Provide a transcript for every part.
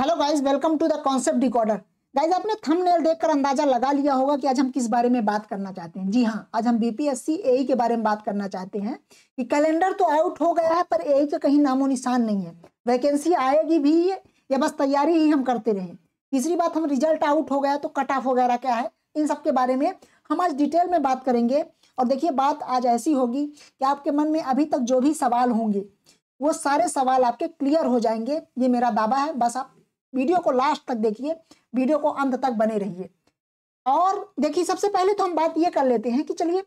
hello guys welcome to the concept decoder guys आपने thumbnail देखकर अंदाजा लगा लिया होगा कि आज हम किस बारे में बात करना चाहते हैं जी हाँ आज हम बीपीएससी ए e के बारे में बात करना चाहते हैं कि कैलेंडर तो आउट हो गया है पर ए e का कहीं नामो निशान नहीं है वैकेंसी आएगी भी या बस तैयारी ही हम करते रहे तीसरी बात हम रिजल्ट आउट हो गया तो कट ऑफ वगैरह क्या है इन सब के बारे में हम आज डिटेल में बात करेंगे और देखिए बात आज ऐसी होगी कि आपके मन में अभी तक जो भी सवाल होंगे वो सारे सवाल आपके क्लियर हो जाएंगे ये मेरा दावा है बस आप वीडियो को लास्ट तक देखिए वीडियो को अंत तक बने रहिए और देखिए सबसे पहले तो हम बात ये कर लेते हैं कि चलिए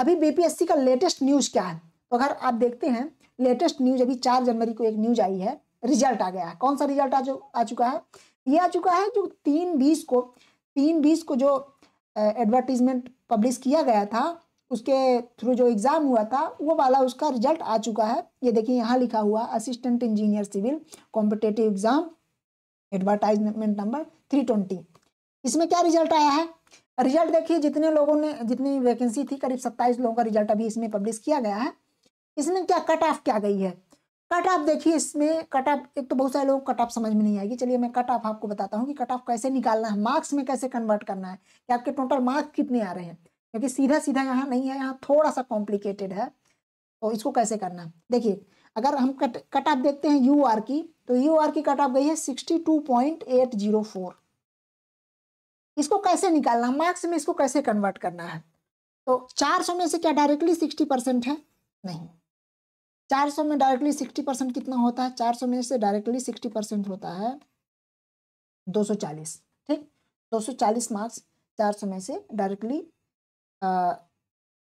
अभी बीपीएससी का लेटेस्ट न्यूज़ क्या है तो अगर आप देखते हैं लेटेस्ट न्यूज़ अभी चार जनवरी को एक न्यूज़ आई है रिजल्ट आ गया है कौन सा रिजल्ट आ, आ चुका है ये आ चुका है जो तीन बीस को तीन बीस को जो एडवर्टीजमेंट पब्लिश किया गया था उसके थ्रू जो एग्ज़ाम हुआ था वो वाला उसका रिजल्ट आ चुका है ये देखिए यहाँ लिखा हुआ assistant engineer civil competitive exam advertisement number three twenty इसमें क्या रिजल्ट आया है रिजल्ट देखिए जितने लोगों ने जितनी वैकेंसी थी करीब सत्ताईस लोगों का रिजल्ट अभी इसमें पब्लिश किया गया है इसमें क्या कट ऑफ क्या गई है कट ऑफ देखिए इसमें कट ऑफ एक तो बहुत सारे लोगों को कट ऑफ समझ में नहीं आएगी चलिए मैं कट ऑफ आपको बताता हूँ कि कट ऑफ कैसे निकालना है मार्क्स में कैसे कन्वर्ट करना है कि आपके टोटल मार्क्स कितने आ रहे हैं क्योंकि सीधा सीधा यहाँ नहीं है यहाँ थोड़ा सा कॉम्प्लिकेटेड है तो इसको कैसे करना है देखिए अगर हम कट कट ऑफ देखते हैं यू आर की तो यू आर की कट ऑफ गई है sixty two point eight zero four इसको कैसे निकालना मार्क्स में इसको कैसे कन्वर्ट करना है तो चार सौ में से क्या डायरेक्टली सिक्सटी परसेंट है नहीं चार सौ में डायरेक्टली सिक्सटी परसेंट कितना होता है चार सौ में से डायरेक्टली सिक्सटी परसेंट होता है दो सौ चालीस ठीक दो सौ चालीस मार्क्स चार सौ में से डायरेक्टली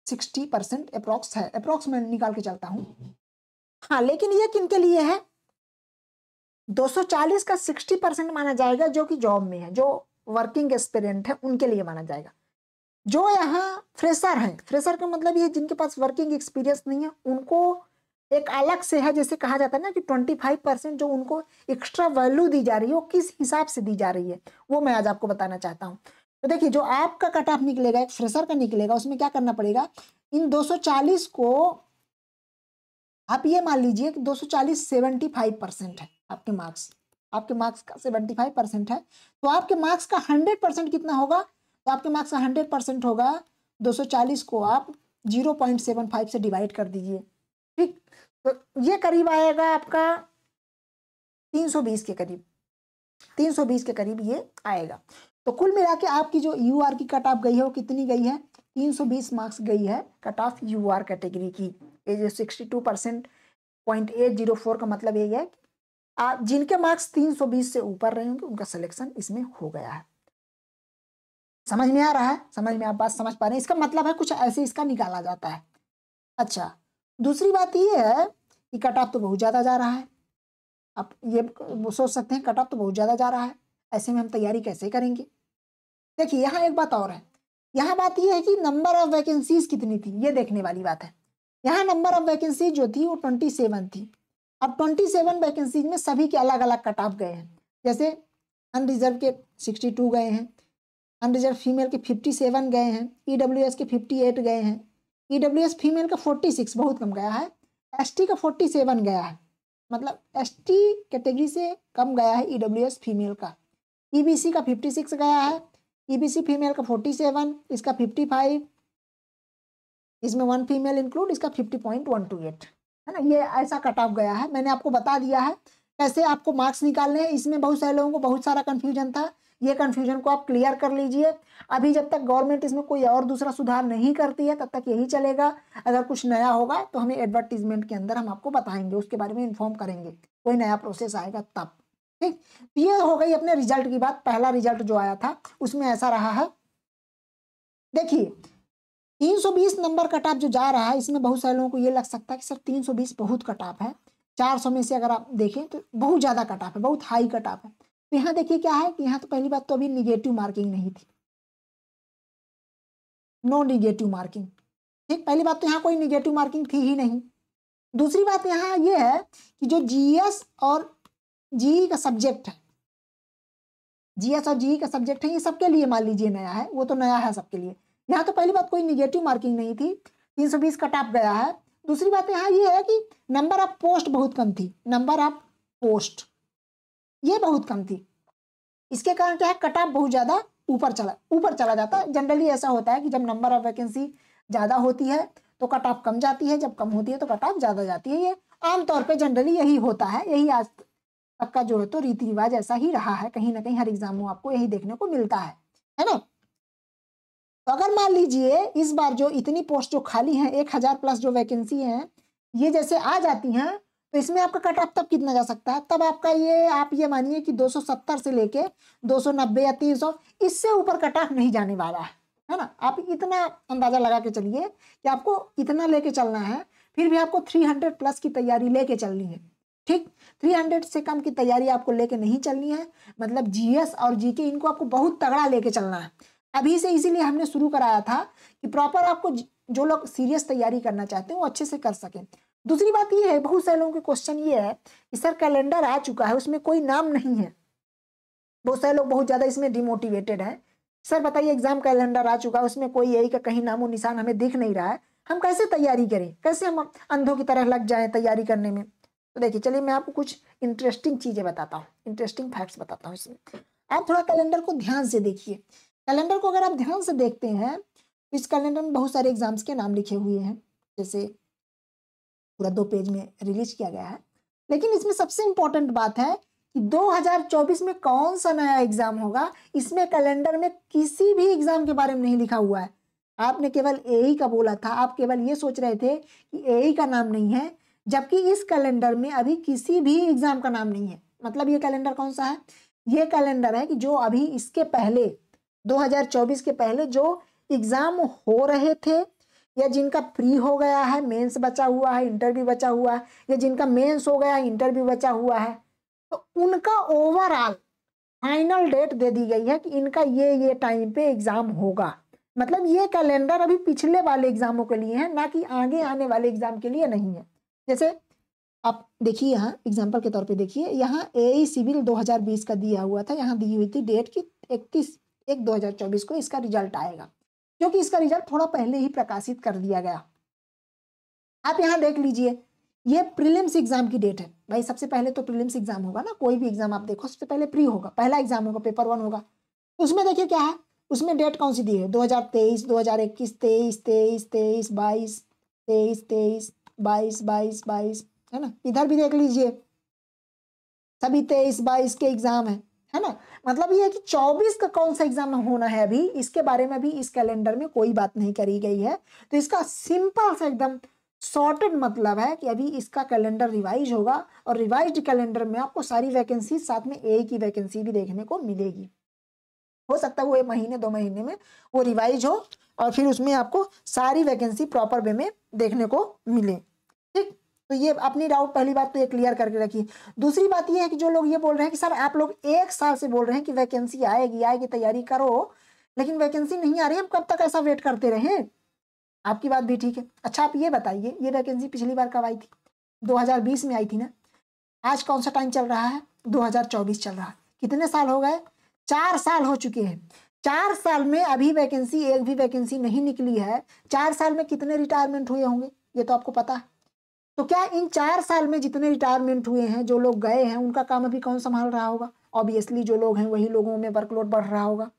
सिक्सटी परसेंट अप्रॉक्स है अप्रॉक्स मैं निकाल के चलता हूँ हाँ लेकिन ये किन के लिए है 240 का 60 परसेंट माना जाएगा जो कि जॉब में है जो वर्किंग एक्सपीरियंट है उनके लिए माना जाएगा जो यहाँ फ्रेशर हैं फ्रेशर का मतलब ये जिनके पास वर्किंग एक्सपीरियंस नहीं है उनको एक अलग से है जैसे कहा जाता है ना कि 25 परसेंट जो उनको एक्स्ट्रा वैल्यू दी जा रही है वो किस हिसाब से दी जा रही है वो मैं आज आपको बताना चाहता हूँ तो देखिए जो आपका कट ऑफ निकलेगा एक फ्रेशर का निकलेगा उसमें क्या करना पड़ेगा इन 240 को आप ये मान लीजिए कि 240 75 परसेंट है आपके मार्क्स आपके मार्क्स का 75 परसेंट है तो आपके मार्क्स का 100 परसेंट कितना होगा तो आपके मार्क्स का 100 परसेंट होगा 240 को आप 0.75 से डिवाइड कर दीजिए ठीक तो ये करीब आएगा आपका 320 के करीब 320 के करीब ये आएगा तो कुल मिला के आपकी जो यू आर की कट ऑफ गई है वो कितनी गई है 320 मार्क्स गई है cut off U R category की as sixty two percent point eight zero four का मतलब यही है कि आ, जिनके मार्क्स 320 से ऊपर रहे होंगे उनका सिलेक्शन इसमें हो गया है समझ में आ रहा है समझ में आप बात समझ पा रहे हैं इसका मतलब है कुछ ऐसे इसका निकाला जाता है अच्छा दूसरी बात ये है कि कट ऑफ तो बहुत ज़्यादा जा रहा है आप ये सोच सकते हैं कट ऑफ तो बहुत ज़्यादा जा रहा है ऐसे में हम तैयारी कैसे करेंगे देखिए यहाँ एक बात और है यहाँ बात यह है कि नंबर ऑफ वैकेंसीज कितनी थी ये देखने वाली बात है यहाँ नंबर ऑफ वैकेंसीज जो थी वो ट्वेंटी सेवन थी अब ट्वेंटी सेवन वैकेंसीज में सभी के अलग अलग कट ऑफ गए हैं जैसे अनरिजर्व के सिक्सटी टू गए हैं अनरिजर्व फीमेल के फिफ्टी सेवन गए हैं ई डब्ल्यू एस के फिफ्टी एट गए हैं ई डब्ल्यू एस फीमेल का फोर्टी सिक्स बहुत कम गया है एस टी का फोर्टी सेवन गया है मतलब एस टी कैटेगरी से कम गया है ई डब्ल्यू एस फीमेल का ई बी सी का फिफ्टी सिक्स गया है ईबीसी e फीमेल का फोर्टी सेवन इसका फिफ्टी फाइव इसमें वन फीमेल इंक्लूड इसका fifty point one two eight है ना ये ऐसा कट ऑफ गया है मैंने आपको बता दिया है कैसे आपको मार्क्स निकालने हैं इसमें बहुत सारे लोगों को बहुत सारा कन्फ्यूजन था ये कन्फ्यूजन को आप क्लियर कर लीजिए अभी जब तक गवर्नमेंट इसमें कोई और दूसरा सुधार नहीं करती है तब तक यही चलेगा अगर कुछ नया होगा तो हमें एडवर्टीजमेंट के अंदर हम आपको बताएंगे उसके बारे में इन्फॉर्म करेंगे कोई नया प्रोसेस आएगा तब ठीक ये हो गई अपने रिजल्ट की बात पहला रिजल्ट जो आया था उसमें ऐसा रहा है देखिए 320 नंबर कटाप जो जा रहा है इसमें बहुत सारे लोगों को ये लग सकता है कि सर 320 बहुत कटाप है 400 में से अगर आप देखें तो बहुत ज़्यादा कटाप है बहुत हाई कटाप है तो यहाँ देखिए क्या है कि यहाँ तो पहली बात तो अभी निगेटिव मार्किंग नहीं थी नो निगेटिव मार्किंग ठीक पहली बात तो यहाँ कोई निगेटिव मार्किंग थी ही नहीं दूसरी बात यहाँ ये यह है कि जो जी और जी का सब्जेक्ट है एस और जीई का सब्जेक्ट है ये सबके लिए मान लीजिए नया है वो तो नया है सबके लिए यहाँ तो पहली बात कोई निगेटिव मार्किंग नहीं थी तीन सौ बीस कट ऑफ गया है दूसरी बात यहाँ ये है कि नंबर ऑफ पोस्ट बहुत कम थी नंबर ऑफ पोस्ट ये बहुत कम थी इसके कारण क्या है कट ऑफ बहुत ज़्यादा ऊपर चला ऊपर चला जाता है जनरली ऐसा होता है कि जब नंबर ऑफ वैकेंसी ज़्यादा होती है तो कट ऑफ कम जाती है जब कम होती है तो कट ऑफ ज़्यादा जाती है ये आमतौर पर जनरली यही होता है यही आज सबका जो है तो रीति रिवाज ऐसा ही रहा है कहीं ना कहीं हर एग्जाम में आपको यही देखने को मिलता है है ना तो अगर मान लीजिए इस बार जो इतनी पोस्ट जो खाली है एक हजार प्लस जो वैकेंसी है ये जैसे आ जाती हैं तो इसमें आपका कट ऑफ तब कितना जा सकता है तब आपका ये आप ये मानिए कि 270 से लेके 290 या 300 इससे ऊपर कट ऑफ नहीं जाने वाला है है ना आप इतना अंदाजा लगा के चलिए कि आपको इतना लेके चलना है फिर भी आपको 300 प्लस की तैयारी लेके चलनी है ठीक 300 से कम की तैयारी आपको लेके नहीं चलनी है मतलब जीएस और जीके इनको आपको बहुत तगड़ा लेके चलना है अभी से इसीलिए हमने शुरू कराया था कि प्रॉपर आपको जो लोग सीरियस तैयारी करना चाहते हैं वो अच्छे से कर सकें दूसरी बात ये है बहुत सारे लोगों के क्वेश्चन ये है कि सर कैलेंडर आ चुका है उसमें कोई नाम नहीं है बहुत सारे लोग बहुत ज़्यादा इसमें डिमोटिवेटेड है सर बताइए एग्जाम कैलेंडर आ चुका है उसमें कोई यही का कहीं नामो निशान हमें दिख नहीं रहा है हम कैसे तैयारी करें कैसे हम अंधों की तरह लग जाए तैयारी करने में तो देखिए चलिए मैं आपको कुछ इंटरेस्टिंग चीज़ें बताता हूँ इंटरेस्टिंग फैक्ट्स बताता हूँ इसमें आप थोड़ा कैलेंडर को ध्यान से देखिए कैलेंडर को अगर आप ध्यान से देखते हैं तो इस कैलेंडर में बहुत सारे एग्जाम्स के नाम लिखे हुए हैं जैसे पूरा दो पेज में रिलीज किया गया है लेकिन इसमें सबसे इम्पोर्टेंट बात है कि 2024 में कौन सा नया एग्जाम होगा इसमें कैलेंडर में किसी भी एग्जाम के बारे में नहीं लिखा हुआ है आपने केवल ए का बोला था आप केवल ये सोच रहे थे कि ए का नाम नहीं है जबकि इस कैलेंडर में अभी किसी भी एग्ज़ाम का नाम नहीं है मतलब ये कैलेंडर कौन सा है ये कैलेंडर है कि जो अभी इसके पहले 2024 के पहले जो एग्ज़ाम हो रहे थे या जिनका प्री हो गया है मेंस बचा हुआ है इंटरव्यू बचा हुआ है या जिनका मेंस हो गया है इंटरव्यू बचा हुआ है तो उनका ओवरऑल फाइनल डेट दे दी गई है कि इनका ये ये टाइम पे एग्ज़ाम होगा मतलब ये कैलेंडर अभी पिछले वाले एग्ज़ामों के लिए है ना कि आगे आने वाले एग्ज़ाम के लिए नहीं है जैसे आप देखिए यहाँ एग्जाम्पल के तौर पे देखिए यहाँ ए सिविल 2020 का दिया हुआ था यहाँ दी हुई थी डेट की 31 एक 2024 को इसका रिजल्ट आएगा क्योंकि इसका रिजल्ट थोड़ा पहले ही प्रकाशित कर दिया गया आप यहाँ देख लीजिए ये प्रीलिम्स एग्जाम की डेट है भाई सबसे पहले तो प्रीलिम्स एग्जाम होगा ना कोई भी एग्जाम आप देखो सबसे पहले प्री होगा पहला एग्जाम होगा पेपर वन होगा उसमें देखिए क्या है उसमें डेट कौन सी दी है दो दो हजार हजार तेईस इक्कीस तेईस तेईस तेईस बाईस तेईस तेईस बाईस बाईस बाईस है ना इधर भी देख लीजिए सभी तेईस बाईस के एग्जाम है है ना मतलब ये है कि 24 का कौन सा एग्जाम होना है अभी इसके बारे में भी इस कैलेंडर में कोई बात नहीं करी गई है तो इसका सिंपल सा एकदम शॉर्टेड मतलब है कि अभी इसका कैलेंडर रिवाइज होगा और रिवाइज कैलेंडर में आपको सारी वैकेंसी साथ में ए की वैकेंसी भी देखने को मिलेगी हो सकता है वो एक महीने दो महीने में वो रिवाइज हो और फिर उसमें आपको सारी वैकेंसी प्रॉपर वे में देखने को मिले ठीक तो ये अपनी डाउट पहली बात तो ये क्लियर करके रखिए दूसरी बात ये है कि जो लोग ये बोल रहे हैं कि सर आप लोग एक साल से बोल रहे हैं कि वैकेंसी आएगी आएगी तैयारी करो लेकिन वैकेंसी नहीं आ रही हम कब तक ऐसा वेट करते रहे आपकी बात भी ठीक है अच्छा आप ये बताइए ये वैकेंसी पिछली बार कब आई थी 2020 में आई थी ना आज कौन सा टाइम चल रहा है 2024 चल रहा है कितने साल हो गए चार साल हो चुके हैं चार साल में अभी वैकेंसी एक भी वैकेंसी नहीं निकली है चार साल में कितने रिटायरमेंट हुए होंगे ये तो आपको पता है तो क्या इन चार साल में जितने रिटायरमेंट हुए हैं जो लोग गए हैं उनका काम अभी कौन संभाल रहा होगा ऑब्वियसली जो लोग हैं वही लोगों में वर्कलोड बढ़ रहा होगा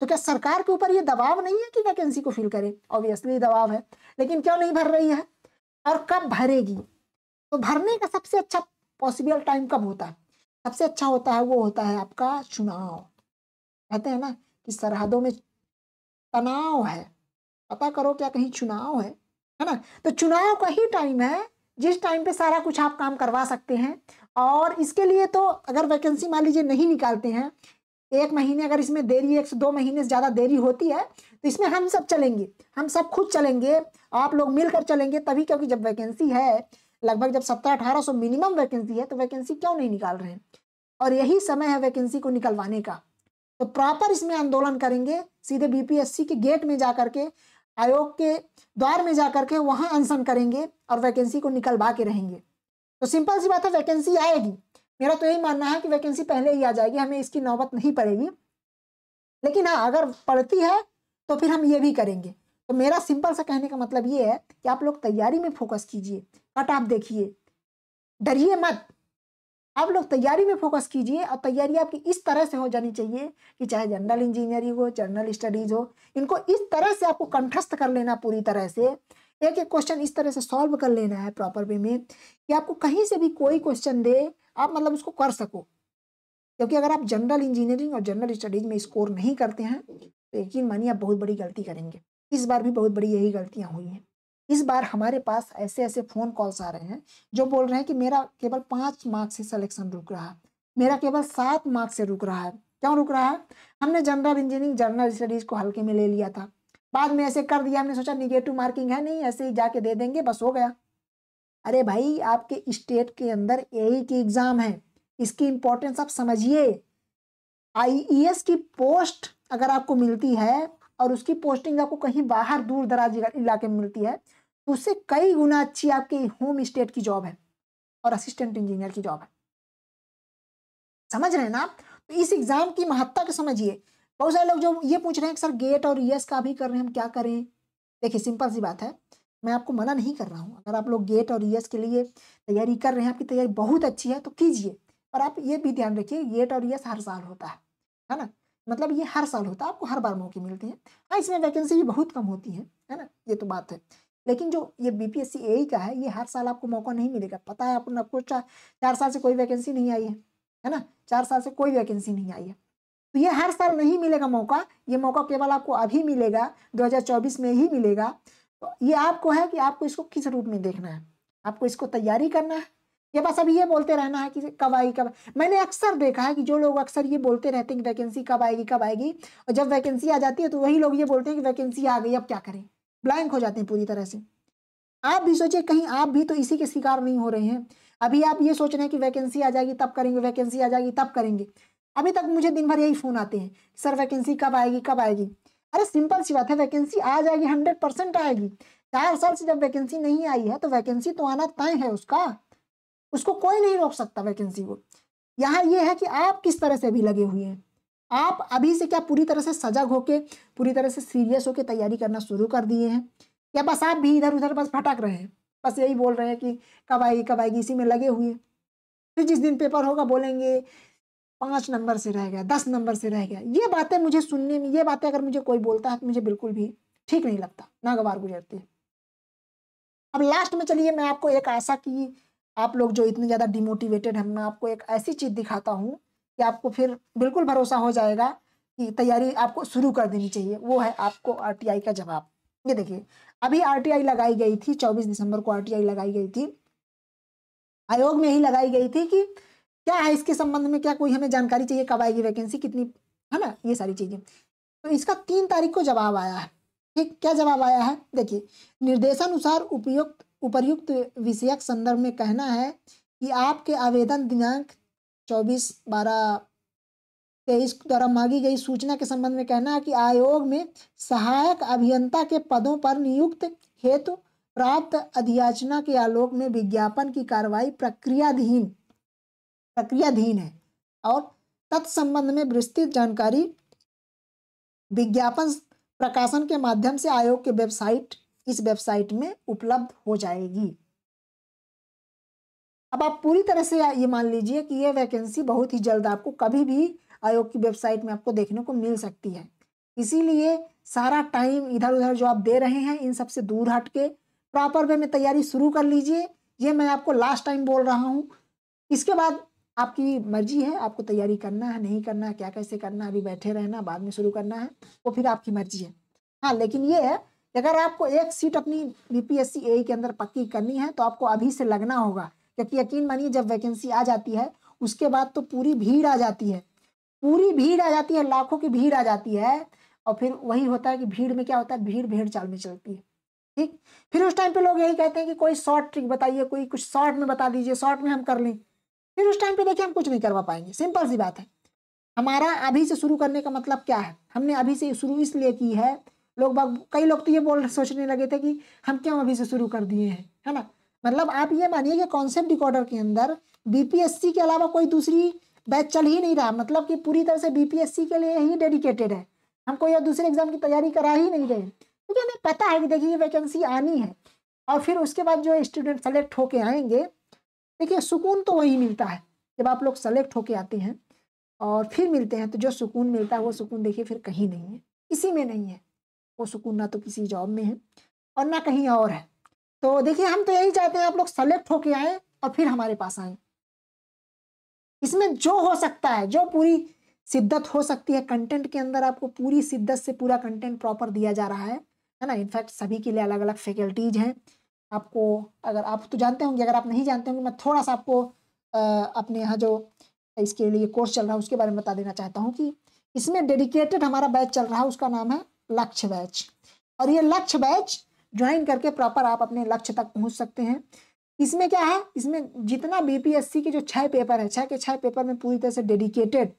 तो क्या सरकार के ऊपर ये दबाव नहीं है कि वैकेंसी को फिल करे ऑब्वियसली दबाव है लेकिन क्यों नहीं भर रही है और कब भरेगी तो भरने का सबसे अच्छा पॉसिबल टाइम कब होता है सबसे अच्छा होता है वो होता है आपका चुनाव कहते हैं ना कि सरहदों में तनाव है पता करो क्या कहीं चुनाव है है ना तो चुनाव का ही टाइम है जिस टाइम पे सारा कुछ आप काम करवा सकते हैं और इसके लिए तो अगर वैकेंसी मान लीजिए नहीं निकालते हैं एक महीने अगर इसमें देरी एक से दो महीने से ज़्यादा देरी होती है तो इसमें हम सब चलेंगे हम सब खुद चलेंगे आप लोग मिलकर चलेंगे तभी क्योंकि जब वैकेंसी है लगभग जब सत्रह अठारह सौ मिनिमम वैकेंसी है तो वैकेंसी क्यों नहीं निकाल रहे हैं और यही समय है वैकेंसी को निकलवाने का तो प्रॉपर इसमें आंदोलन करेंगे सीधे बीपीएससी के गेट में जा करके आयोग के द्वार में जा करके वहाँ अनशन करेंगे और वैकेंसी को निकलवा के रहेंगे तो सिंपल सी बात है वैकेंसी आएगी मेरा तो यही मानना है कि वैकेंसी पहले ही आ जाएगी हमें इसकी नौबत नहीं पड़ेगी लेकिन हाँ अगर पड़ती है तो फिर हम ये भी करेंगे तो मेरा सिंपल सा कहने का मतलब ये है कि आप लोग तैयारी में फोकस कीजिए कट आप देखिए डरिए मत आप लोग तैयारी में फोकस कीजिए और तैयारी आपकी इस तरह से हो जानी चाहिए कि चाहे जनरल इंजीनियरिंग हो जनरल स्टडीज हो इनको इस तरह से आपको कंठस्थ कर लेना पूरी तरह से एक एक क्वेश्चन इस तरह से सॉल्व कर लेना है प्रॉपर वे में कि आपको कहीं से भी कोई क्वेश्चन दे आप मतलब उसको कर सको क्योंकि अगर आप जनरल इंजीनियरिंग और जनरल स्टडीज में स्कोर नहीं करते हैं तो यकीन मानिए आप बहुत बड़ी गलती करेंगे इस बार भी बहुत बड़ी यही गलतियाँ हुई हैं इस बार हमारे पास ऐसे ऐसे फ़ोन कॉल्स आ रहे हैं जो बोल रहे हैं कि मेरा केवल पाँच मार्क्स से सिलेक्शन रुक रहा है मेरा केवल सात मार्क्स से रुक रहा है क्यों रुक रहा है हमने जनरल इंजीनियरिंग जनरल स्टडीज़ को हल्के में ले लिया था बाद में ऐसे कर दिया हमने सोचा निगेटिव मार्किंग है नहीं ऐसे ही जाके दे देंगे बस हो गया अरे भाई आपके स्टेट के अंदर ए e की एग्ज़ाम है इसकी इम्पोर्टेंस आप समझिए आई e की पोस्ट अगर आपको मिलती है और उसकी पोस्टिंग आपको कहीं बाहर दूर दराज इलाके में मिलती है उससे कई गुना अच्छी आपके होम स्टेट की जॉब है और असिस्टेंट इंजीनियर की जॉब है समझ रहे हैं ना तो इस एग्जाम की महत्ता को समझिए बहुत सारे लोग जो ये पूछ रहे हैं कि सर गेट और यस का भी कर रहे हैं हम क्या करें देखिए सिंपल सी बात है मैं आपको मना नहीं कर रहा हूँ अगर आप लोग गेट और यस के लिए तैयारी कर रहे हैं आपकी तैयारी बहुत अच्छी है तो कीजिए और आप ये भी ध्यान रखिए गेट और यस हर साल होता है है ना मतलब ये हर साल होता है आपको हर बार मौके मिलते हैं हाँ इसमें वैकेंसी भी बहुत कम होती है है ना ये तो बात है लेकिन जो ये बी पी का है ये हर साल आपको मौका नहीं मिलेगा पता है आपको आपको चार चार साल से कोई वैकेंसी नहीं आई है है ना चार साल से कोई वैकेंसी नहीं आई है तो ये हर साल नहीं मिलेगा मौका ये मौका केवल आपको अभी मिलेगा 2024 में ही मिलेगा तो ये आपको है कि आपको इसको किस रूप में देखना है आपको इसको तैयारी करना है ये बस अभी ये बोलते रहना है कि कब आएगी कब मैंने अक्सर देखा है कि जो लोग अक्सर ये बोलते रहते हैं कि वैकेंसी कब आएगी कब आएगी और जब वैकेंसी आ जाती है तो वही लोग ये बोलते हैं कि वैकेंसी आ गई अब क्या करें ब्लैंक हो जाते हैं पूरी तरह से आप भी सोचिए कहीं आप भी तो इसी के शिकार नहीं हो रहे हैं अभी आप ये सोच रहे हैं कि वैकेंसी आ जाएगी तब करेंगे वैकेंसी आ जाएगी तब करेंगे अभी तक मुझे दिन भर यही फ़ोन आते हैं सर वैकेंसी कब आएगी कब आएगी अरे सिंपल सी बात है वैकेंसी आ जाएगी हंड्रेड परसेंट आएगी चार साल से जब वैकेंसी नहीं आई है तो वैकेंसी तो आना तय है उसका उसको कोई नहीं रोक सकता वैकेंसी को यहाँ ये है कि आप किस तरह से अभी लगे हुए हैं आप अभी से क्या पूरी तरह से सजग होके पूरी तरह से सीरियस होके तैयारी करना शुरू कर दिए हैं या बस आप भी इधर उधर बस भटक रहे हैं बस यही बोल रहे हैं कि कब आएगी कब आएगी इसी में लगे हुए फिर जिस दिन पेपर होगा बोलेंगे पाँच नंबर से रह गया दस नंबर से रह गया ये बातें मुझे सुनने में ये बातें अगर मुझे कोई बोलता है तो मुझे बिल्कुल भी ठीक नहीं लगता नागवार गुजरती है अब लास्ट में चलिए मैं आपको एक आशा कि आप लोग जो इतने ज़्यादा डिमोटिवेटेड हैं मैं आपको एक ऐसी चीज़ दिखाता हूँ कि आपको फिर बिल्कुल भरोसा हो जाएगा कि तैयारी आपको शुरू कर देनी चाहिए वो है आपको आरटीआई का जवाब ये देखिए अभी आरटीआई लगाई गई थी चौबीस दिसंबर को आर लगाई गई थी आयोग में ही लगाई गई थी कि क्या है इसके संबंध में क्या कोई हमें जानकारी चाहिए कब आएगी वैकेंसी कितनी है ना ये सारी चीज़ें तो इसका तीन तारीख को जवाब आया है ठीक क्या जवाब आया है देखिए निर्देशानुसार उपयुक्त उपयुक्त विषयक संदर्भ में कहना है कि आपके आवेदन दिनांक चौबीस बारह तेईस द्वारा मांगी गई सूचना के संबंध में कहना है कि आयोग में सहायक अभियंता के पदों पर नियुक्त हेतु प्राप्त अधियाचना के आलोक में विज्ञापन की कार्रवाई प्रक्रियाधीन प्रक्रियाधीन है और तत्संबंध में विस्तृत जानकारी विज्ञापन प्रकाशन के माध्यम से आयोग के वेबसाइट इस वेबसाइट में उपलब्ध हो जाएगी अब आप पूरी तरह से ये मान लीजिए कि ये वैकेंसी बहुत ही जल्द आपको कभी भी आयोग की वेबसाइट में आपको देखने को मिल सकती है इसीलिए सारा टाइम इधर उधर जो आप दे रहे हैं इन सब से दूर हट के प्रॉपर वे में तैयारी शुरू कर लीजिए ये मैं आपको लास्ट टाइम बोल रहा हूँ इसके बाद आपकी मर्जी है आपको तैयारी करना है नहीं करना है क्या कैसे करना है अभी बैठे रहना बाद में शुरू करना है वो फिर आपकी मर्जी है हाँ लेकिन ये है अगर आपको एक सीट अपनी बी ए के अंदर पक्की करनी है तो आपको अभी से लगना होगा क्योंकि यकीन मानिए जब वैकेंसी आ जाती है उसके बाद तो पूरी भीड़ आ जाती है पूरी भीड़ आ जाती है लाखों की भीड़ आ जाती है और फिर वही होता है कि भीड़ में क्या होता है भीड़ भीड़ चाल में चलती है ठीक फिर उस टाइम पे लोग यही कहते हैं कि कोई शॉर्ट ट्रिक बताइए कोई कुछ शॉर्ट में बता दीजिए शॉर्ट में हम कर लें फिर उस टाइम पे देखिए हम कुछ नहीं करवा पाएंगे सिंपल सी बात है हमारा अभी से शुरू करने का मतलब क्या है हमने अभी से शुरू इसलिए की है लोग कई लोग तो ये बोल सोचने लगे थे कि हम क्यों अभी से शुरू कर दिए हैं है ना मतलब आप ये मानिए कि कॉन्सेप्ट डिकॉर्डर के अंदर बीपीएससी के अलावा कोई दूसरी बैच चल ही नहीं रहा मतलब कि पूरी तरह से बीपीएससी के लिए ही डेडिकेटेड है कोई और दूसरे एग्जाम की तैयारी करा ही नहीं रहे क्योंकि हमें पता है कि देखिए ये वैकेंसी आनी है और फिर उसके बाद जो स्टूडेंट सेलेक्ट होके आएंगे देखिए सुकून तो वही मिलता है जब आप लोग सेलेक्ट होके आते हैं और फिर मिलते हैं तो जो सुकून मिलता है वो सुकून देखिए फिर कहीं नहीं है किसी में नहीं है वो सुकून ना तो किसी जॉब में है और ना कहीं और है तो देखिए हम तो यही चाहते हैं आप लोग सेलेक्ट होके आए और फिर हमारे पास आए इसमें जो हो सकता है जो पूरी शिद्दत हो सकती है कंटेंट के अंदर आपको पूरी शिद्दत से पूरा कंटेंट प्रॉपर दिया जा रहा है है ना इनफैक्ट सभी के लिए अलग अलग फैकल्टीज हैं आपको अगर आप तो जानते होंगे अगर आप नहीं जानते होंगे मैं थोड़ा सा आपको आ, अपने यहाँ जो इसके लिए कोर्स चल रहा है उसके बारे में बता देना चाहता हूँ कि इसमें डेडिकेटेड हमारा बैच चल रहा है उसका नाम है लक्ष्य बैच और ये लक्ष्य बैच ज्वाइन करके प्रॉपर आप अपने लक्ष्य तक पहुँच सकते हैं इसमें क्या है इसमें जितना बीपीएससी के जो छः पेपर है छः के छः पेपर में पूरी तरह से डेडिकेटेड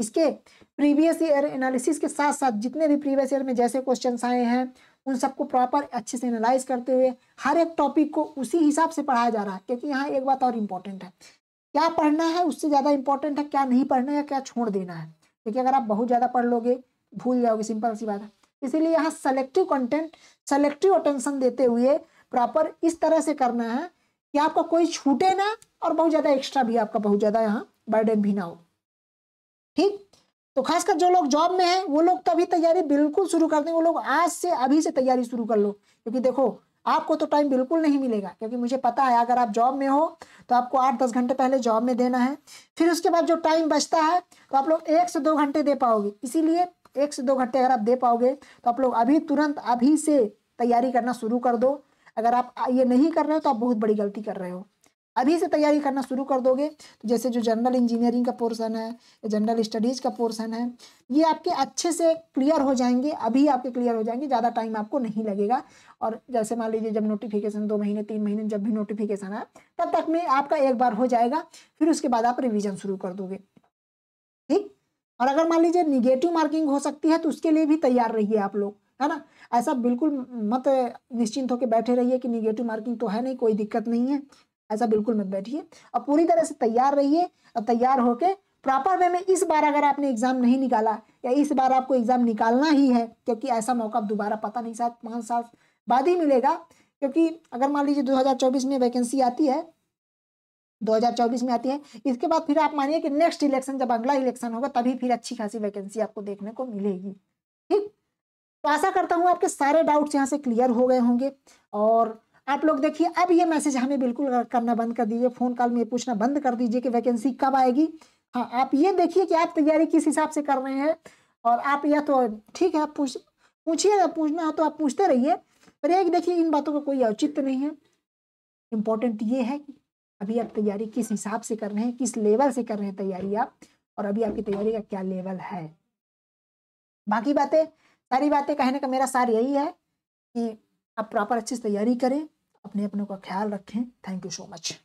इसके प्रीवियस ईयर एनालिसिस के साथ साथ जितने भी प्रीवियस ईयर में जैसे क्वेश्चन आए हैं उन सबको प्रॉपर अच्छे से एनालाइज करते हुए हर एक टॉपिक को उसी हिसाब से पढ़ाया जा रहा है क्योंकि यहाँ एक बात और इम्पॉर्टेंट है क्या पढ़ना है उससे ज़्यादा इम्पॉर्टेंट है क्या नहीं पढ़ना है क्या छोड़ देना है क्योंकि अगर आप बहुत ज़्यादा पढ़ लोगे भूल जाओगे सिंपल सी बात है इसीलिए यहाँ सेलेक्टिव कंटेंट सेलेक्टिव अटेंशन देते हुए प्रॉपर इस तरह से करना है कि आपका कोई छूटे ना और बहुत ज़्यादा एक्स्ट्रा भी आपका बहुत ज़्यादा यहाँ बर्डन भी ना हो ठीक तो खासकर जो लोग जॉब में हैं वो लोग तभी तैयारी बिल्कुल शुरू कर दें वो लोग आज से अभी से तैयारी शुरू कर लो क्योंकि देखो आपको तो टाइम बिल्कुल नहीं मिलेगा क्योंकि मुझे पता है अगर आप जॉब में हो तो आपको आठ दस घंटे पहले जॉब में देना है फिर उसके बाद जो टाइम बचता है तो आप लोग एक से दो घंटे दे पाओगे इसीलिए एक से दो घंटे अगर आप दे पाओगे तो आप लोग अभी तुरंत अभी से तैयारी करना शुरू कर दो अगर आप ये नहीं कर रहे हो तो आप बहुत बड़ी गलती कर रहे हो अभी से तैयारी करना शुरू कर दोगे तो जैसे जो जनरल इंजीनियरिंग का पोर्सन है या जनरल स्टडीज़ का पोर्सन है ये आपके अच्छे से क्लियर हो जाएंगे अभी आपके क्लियर हो जाएंगे ज़्यादा टाइम आपको नहीं लगेगा और जैसे मान लीजिए जब नोटिफिकेशन दो महीने तीन महीने जब भी नोटिफिकेशन आए तब तक में आपका एक बार हो जाएगा फिर उसके बाद आप रिविज़न शुरू कर दोगे ठीक और अगर मान लीजिए निगेटिव मार्किंग हो सकती है तो उसके लिए भी तैयार रहिए आप लोग है ना ऐसा बिल्कुल मत निश्चिंत होकर बैठे रहिए कि निगेटिव मार्किंग तो है नहीं कोई दिक्कत नहीं है ऐसा बिल्कुल मत बैठिए और पूरी तरह से तैयार रहिए और तैयार होकर प्रॉपर वे में इस बार अगर आपने एग्ज़ाम नहीं निकाला या इस बार आपको एग्ज़ाम निकालना ही है क्योंकि ऐसा मौका दोबारा पता नहीं शायद पाँच साल बाद ही मिलेगा क्योंकि अगर मान लीजिए 2024 में वैकेंसी आती है 2024 में आती है इसके बाद फिर आप मानिए कि नेक्स्ट इलेक्शन जब अगला इलेक्शन होगा तभी फिर अच्छी खासी वैकेंसी आपको देखने को मिलेगी ठीक तो आशा करता हूँ आपके सारे डाउट्स यहाँ से क्लियर हो गए होंगे और आप लोग देखिए अब ये मैसेज हमें बिल्कुल करना बंद कर दीजिए फोन कॉल में पूछना बंद कर दीजिए कि वैकेंसी कब आएगी हाँ आप ये देखिए कि आप तैयारी किस हिसाब से कर रहे हैं और आप या तो ठीक है आप पूछ पूछिए पूछना हो तो आप पूछते रहिए पर एक देखिए इन बातों का कोई औचित्य नहीं है इम्पोर्टेंट ये है कि अभी आप तैयारी किस हिसाब से कर रहे हैं किस लेवल से कर रहे हैं तैयारी आप और अभी आपकी तैयारी का क्या लेवल है बाकी बातें सारी बातें कहने का मेरा सार यही है कि आप प्रॉपर अच्छे से तैयारी करें अपने अपनों का ख्याल रखें थैंक यू सो मच